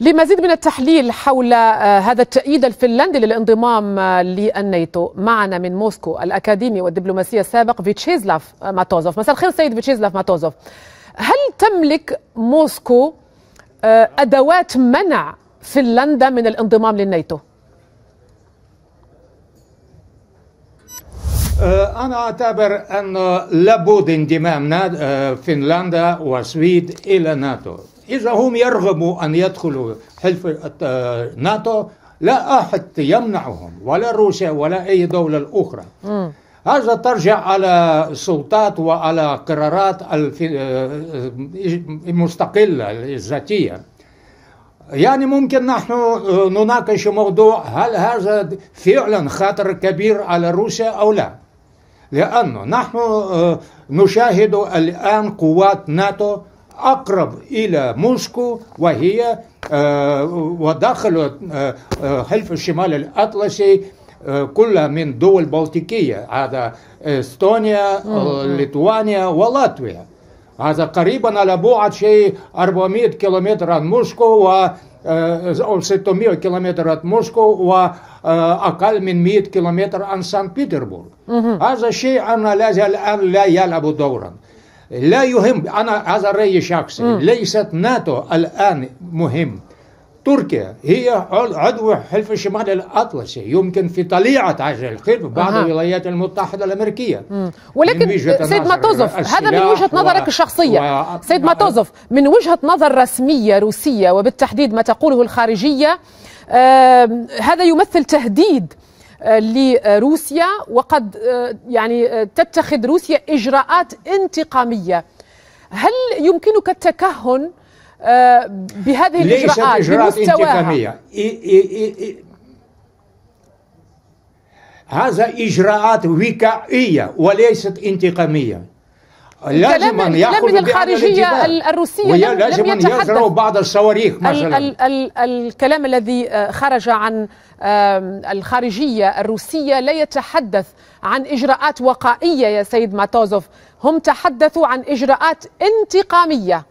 لمزيد من التحليل حول آه، هذا التأييد الفنلندي للانضمام آه، للناتو معنا من موسكو الأكاديمي والدبلوماسي السابق فيتشيزلاف ماتوزوف مساء الخير سيد فيتشيزلاف ماتوزوف هل تملك موسكو آه، أدوات منع فنلندا من الانضمام للناتو؟ أنا أعتبر أن لابد انضمام فنلندا والسويد إلى ناتو إذا هم يرغبوا أن يدخلوا حلف الناتو آه، لا أحد يمنعهم ولا روسيا ولا أي دولة أخرى هذا ترجع على سلطات وعلى قرارات المستقلة آه، آه، الذاتية يعني ممكن نحن نناقش موضوع هل هذا فعلا خطر كبير على روسيا أو لا لأنه نحن نشاهد الآن قوات ناتو أقرب إلى موسكو وهي آه، ودخلوا آه، حلف آه، الشمال الأطلسي كلها من دول بلطيكية هذا استونيا ليتوانيا ولاتفيا هذا قريبا على بعد شيء 400 كيلومتر عن موسكو و 600 كيلومتر عن موسكو وأقل من 100 كيلومتر عن سان بيتربورغ هذا شيء أن الآن لا يلعب دورا لا يهم أنا هذا رأيي شخصي ليست ناتو الآن مهم تركيا هي عضو حلف الشمال الاطلسي يمكن في طليعه عجل الخلف بعض أه. الولايات المتحده الامريكيه مم. ولكن سيد ماتوزوف هذا من وجهه نظرك و... الشخصيه و... سيد ماتوزوف من وجهه نظر رسميه روسيه وبالتحديد ما تقوله الخارجيه آه هذا يمثل تهديد آه، لروسيا وقد آه، يعني آه، تتخذ روسيا إجراءات انتقامية هل يمكنك التكهن بهذه الإجراءات إجراءات انتقامية هذا إجراءات وقائية وليست انتقامية لازم ان ياخذ من الخارجيه الروسيه لم, لازم لم يتحدث بعض الصواريخ مثلا ال ال الكلام الذي آه، خرج عن الخارجيه الروسيه لا يتحدث عن اجراءات وقائيه يا سيد ماتوزوف هم تحدثوا عن اجراءات انتقاميه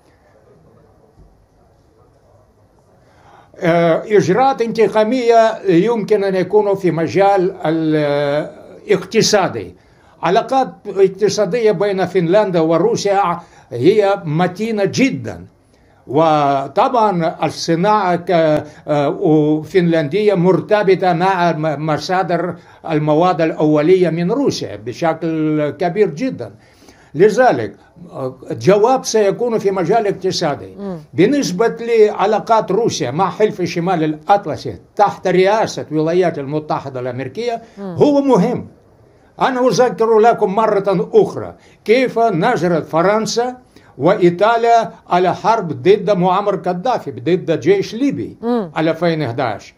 آه، اجراءات انتقاميه يمكن ان يكونوا في مجال الاقتصادي آه، علاقات اقتصادية بين فنلندا وروسيا هي متينة جدا وطبعا الصناعة الفنلندية آه، مرتبطة مع مصادر المواد الأولية من روسيا بشكل كبير جدا لذلك الجواب سيكون في مجال اقتصادي بالنسبة لعلاقات روسيا مع حلف الشمال الأطلسي تحت رئاسة الولايات المتحدة الأمريكية هو مهم أنا أذكر لكم مرة أخرى كيف نجرت فرنسا وإيطاليا على حرب ضد معمر قدافي ضد جيش ليبي على 2011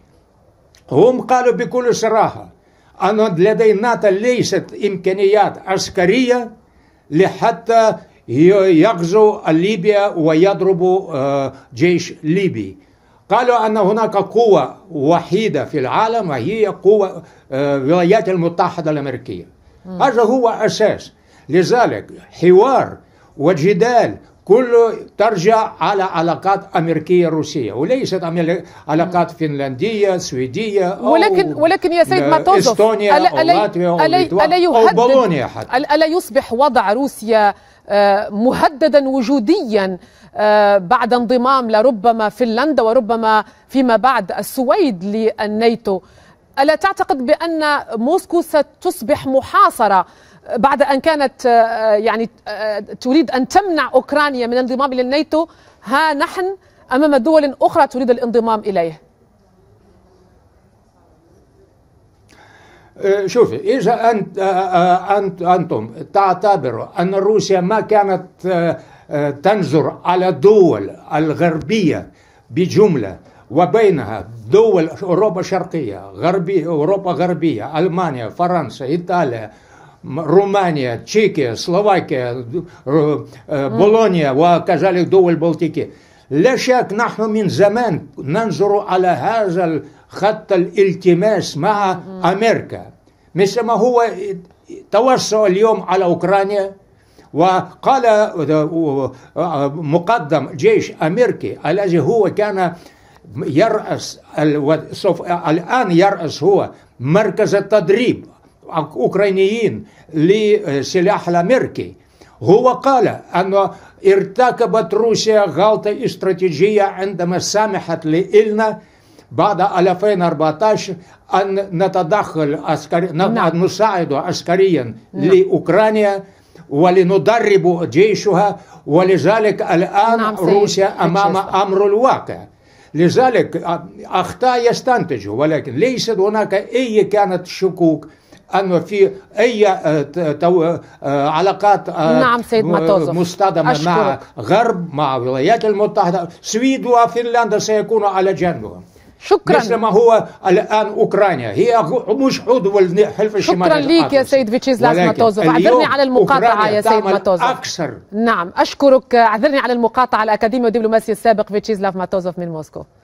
هم قالوا بكل صراحة أن لدينا ليست إمكانيات عسكرية لحتى يغزو ليبيا ويضربوا آه، جيش ليبي قالوا أن هناك قوة وحيدة في العالم وهي قوة آه، الولايات المتحدة الأمريكية هذا هو أساس لذلك حوار وجدال كله ترجع على علاقات أمريكية روسية وليست علاقات فنلندية سويدية أو ولكن ولكن يا سيد ماتوزوف إستونيا ألا أو ألا بولونيا حتى ألا يصبح وضع روسيا آه، مهددا وجوديا آه، بعد انضمام لربما فنلندا وربما فيما بعد السويد للناتو ألا تعتقد بأن موسكو ستصبح محاصرة بعد أن كانت آه، آه، يعني آه، تريد أن تمنع أوكرانيا من الانضمام إلى الناتو ها نحن أمام دول أخرى تريد الانضمام إليه شوفي إذا أنت أنت أنتم تعتبروا أن روسيا ما كانت تنظر على الدول الغربية بجملة وبينها دول أوروبا الشرقية غربية أوروبا غربية ألمانيا فرنسا إيطاليا Румъния, Чехия, Словакия, بولونيا وكذلك دول بلطيقية لا شك نحن من زمان ننظر على هذا خط الالتماس مع أمريكا مثل ما هو توسع اليوم على أوكرانيا وقال مقدم جيش أمريكي الذي هو كان يرأس الآن يرأس هو مركز التدريب أوكرانيين لسلاح الأمريكي هو قال أن ارتكبت روسيا غلطة استراتيجية عندما سمحت لإلنا بعد 2014 أن نتدخل أسكري... نعم. أن نساعد عسكريا نعم. لأوكرانيا ولندرب جيشها ولذلك الآن نعم روسيا أمام أمر الواقع لذلك أخطاء يستنتج ولكن ليست هناك أي كانت شكوك انه في اي آه، آه، علاقات آه، نعم سيد ماتوزوف مصطدمه مع غرب مع الولايات المتحده السويد وفنلندا سيكونوا على جنبهم شكرا مثل ما هو الان اوكرانيا هي مش عضو الحلف الشمالي شكرا ليك يا سيد فيتشيز ماتوزوف اعذرني على المقاطعه يا سيد ماتوزوف اكثر نعم اشكرك اعذرني على المقاطعه الاكاديمي والدبلوماسي السابق فيتشيز ماتوزوف من موسكو